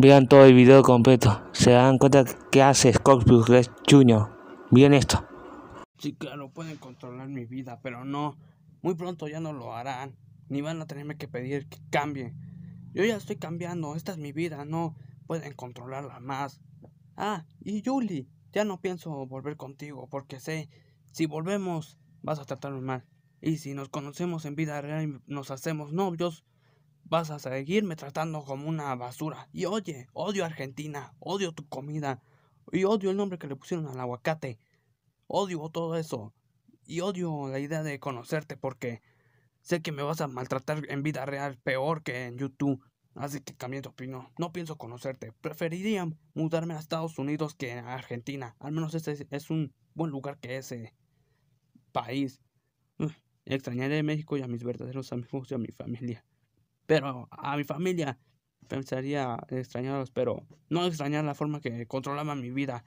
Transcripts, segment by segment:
Vean todo el video completo. Se dan cuenta que hace Scott Jr. Bien esto. Sí, claro, pueden controlar mi vida, pero no. Muy pronto ya no lo harán. Ni van a tenerme que pedir que cambie. Yo ya estoy cambiando. Esta es mi vida, no pueden controlarla más. Ah, y Julie, ya no pienso volver contigo porque sé, si volvemos, vas a tratarnos mal. Y si nos conocemos en vida real y nos hacemos novios, Vas a seguirme tratando como una basura. Y oye, odio Argentina, odio tu comida, y odio el nombre que le pusieron al aguacate. Odio todo eso. Y odio la idea de conocerte porque sé que me vas a maltratar en vida real peor que en YouTube. Así que cambié de opinión. No pienso conocerte. Preferiría mudarme a Estados Unidos que a Argentina. Al menos ese es un buen lugar que ese país. extrañaré a México y a mis verdaderos amigos y a mi familia pero a mi familia pensaría extrañarlos, pero no extrañar la forma que controlaba mi vida.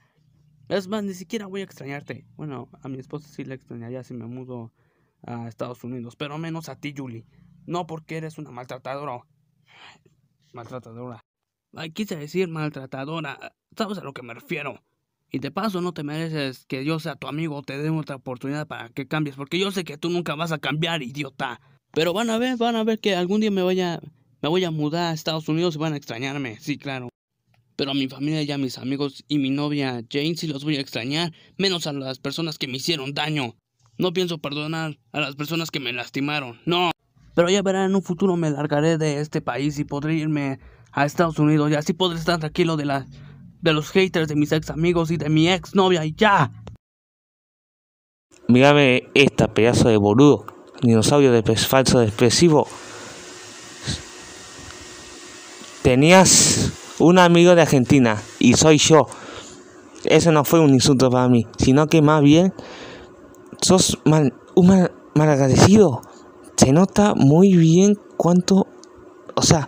Es más, ni siquiera voy a extrañarte. Bueno, a mi esposa sí le extrañaría si me mudo a Estados Unidos, pero menos a ti, Julie. No porque eres una maltratadora. Maltratadora. Ay, quise decir maltratadora. ¿Sabes a lo que me refiero? Y de paso no te mereces que yo sea tu amigo, o te dé otra oportunidad para que cambies, porque yo sé que tú nunca vas a cambiar, idiota. Pero van a ver, van a ver que algún día me vaya, me voy a mudar a Estados Unidos y van a extrañarme, sí, claro. Pero a mi familia y a mis amigos y mi novia Jane sí los voy a extrañar, menos a las personas que me hicieron daño. No pienso perdonar a las personas que me lastimaron, no. Pero ya verán, en un futuro me largaré de este país y podré irme a Estados Unidos y así podré estar tranquilo de, de los haters de mis ex amigos y de mi ex novia y ya. Mírame esta pedazo de boludo dinosaurio de falso expresivo... Tenías un amigo de Argentina y soy yo. Eso no fue un insulto para mí, sino que más bien sos mal, un mal, agradecido. Se nota muy bien cuánto, o sea,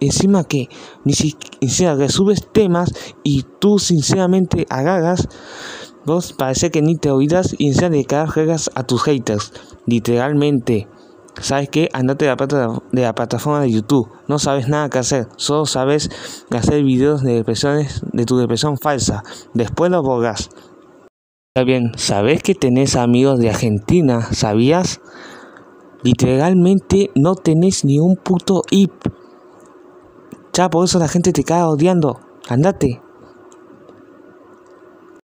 encima que ni siquiera que subes temas y tú sinceramente agagas Vos, parece que ni te oídas y de cada juegas a tus haters. Literalmente. ¿Sabes qué? Andate de la, de plataforma de YouTube. No sabes nada que hacer. Solo sabes hacer videos de depresiones, de tu depresión falsa. Después los borrás. Está bien, ¿sabes que tenés amigos de Argentina? ¿Sabías? Literalmente no tenés ni un puto hip, Ya por eso la gente te cae odiando. Andate.